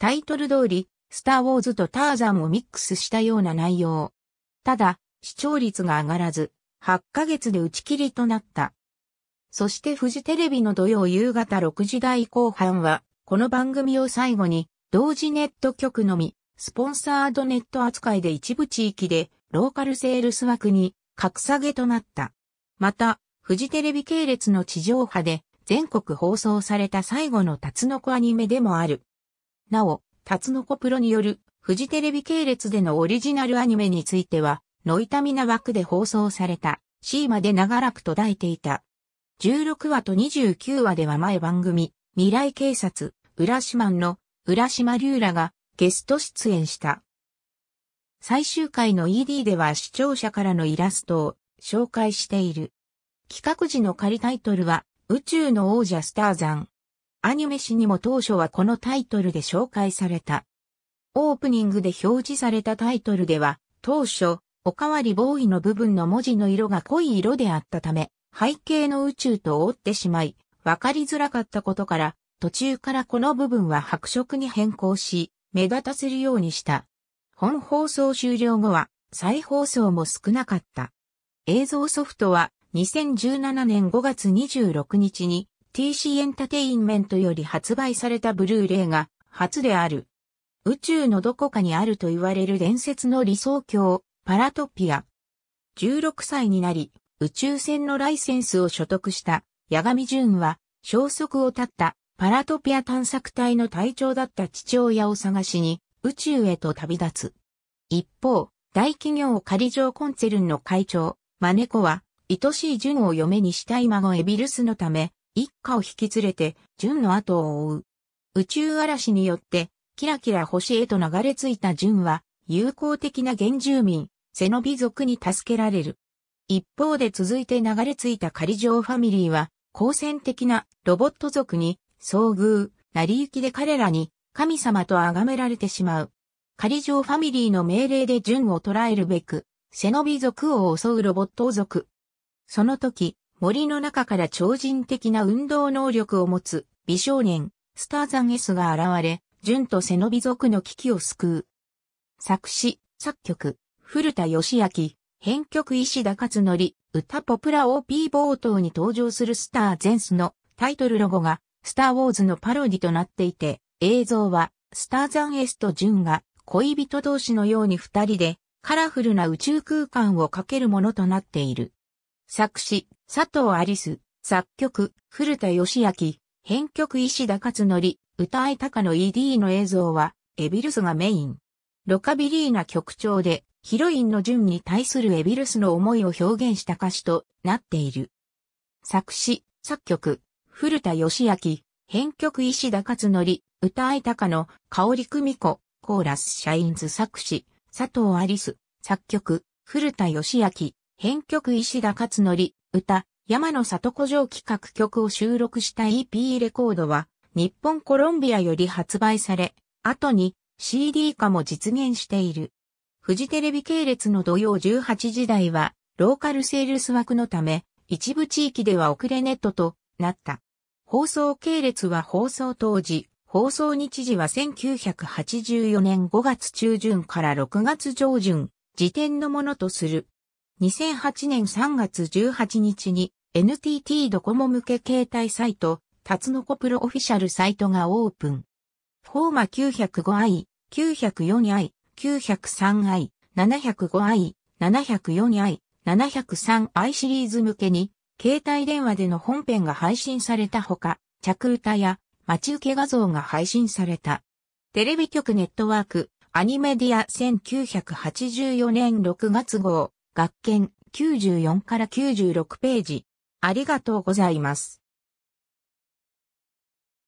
タイトル通り、スター・ウォーズとターザンをミックスしたような内容。ただ、視聴率が上がらず、8ヶ月で打ち切りとなった。そしてフジテレビの土曜夕方6時台後半は、この番組を最後に、同時ネット局のみ、スポンサードネット扱いで一部地域で、ローカルセールス枠に、格下げとなった。また、フジテレビ系列の地上波で、全国放送された最後のタツノコアニメでもある。なお、タツノコプロによるフジテレビ系列でのオリジナルアニメについては、ノイタミナ枠で放送された C まで長らく途絶えていた。16話と29話では前番組、未来警察、浦島の浦島龍らがゲスト出演した。最終回の ED では視聴者からのイラストを紹介している。企画時の仮タイトルは宇宙の王者スターザン。アニメ誌にも当初はこのタイトルで紹介された。オープニングで表示されたタイトルでは、当初、おかわりボーイの部分の文字の色が濃い色であったため、背景の宇宙と覆ってしまい、わかりづらかったことから、途中からこの部分は白色に変更し、目立たせるようにした。本放送終了後は、再放送も少なかった。映像ソフトは、2017年5月26日に、TC エンタテインメントより発売されたブルーレイが初である。宇宙のどこかにあると言われる伝説の理想郷、パラトピア。16歳になり、宇宙船のライセンスを所得した、ヤガミジュンは、消息を絶った、パラトピア探索隊の隊長だった父親を探しに、宇宙へと旅立つ。一方、大企業仮上コンツェルンの会長、マネコは、愛しいジュンを嫁にしたい孫エビルスのため、一家を引き連れて、純の後を追う。宇宙嵐によって、キラキラ星へと流れ着いた純は、友好的な原住民、セノビ族に助けられる。一方で続いて流れ着いた仮城ファミリーは、好戦的なロボット族に遭遇、成り行きで彼らに神様と崇められてしまう。仮城ファミリーの命令で純を捕らえるべく、背伸び族を襲うロボット族。その時、森の中から超人的な運動能力を持つ美少年、スターザン S が現れ、純と背伸び族の危機を救う。作詞、作曲、古田義明、編曲石田勝則、歌ポプラ OP 冒頭に登場するスターゼンスのタイトルロゴが、スターウォーズのパロディとなっていて、映像は、スターザン S と純が恋人同士のように二人でカラフルな宇宙空間をかけるものとなっている。作詞、佐藤アリス、作曲、古田義明、編曲石田勝則、歌た高の ED の映像は、エビルスがメイン。ロカビリーな曲調で、ヒロインの順に対するエビルスの思いを表現した歌詞となっている。作詞、作曲、古田義明、編曲石田勝則、歌た高の香織久美子、コーラスシャインズ作詞、佐藤アリス、作曲、古田義明、編曲石田勝則、歌、山の里古城企画曲を収録した EP レコードは、日本コロンビアより発売され、後に CD 化も実現している。フジテレビ系列の土曜18時台は、ローカルセールス枠のため、一部地域では遅れネットとなった。放送系列は放送当時、放送日時は1984年5月中旬から6月上旬、時点のものとする。2008年3月18日に NTT ドコモ向け携帯サイト、タツノコプロオフィシャルサイトがオープン。フォーマ 905i、904i、903i、705i、704i、703i シリーズ向けに、携帯電話での本編が配信されたほか、着歌や待ち受け画像が配信された。テレビ局ネットワーク、アニメディア1984年6月号。学研94から96ページ。ありがとうございます。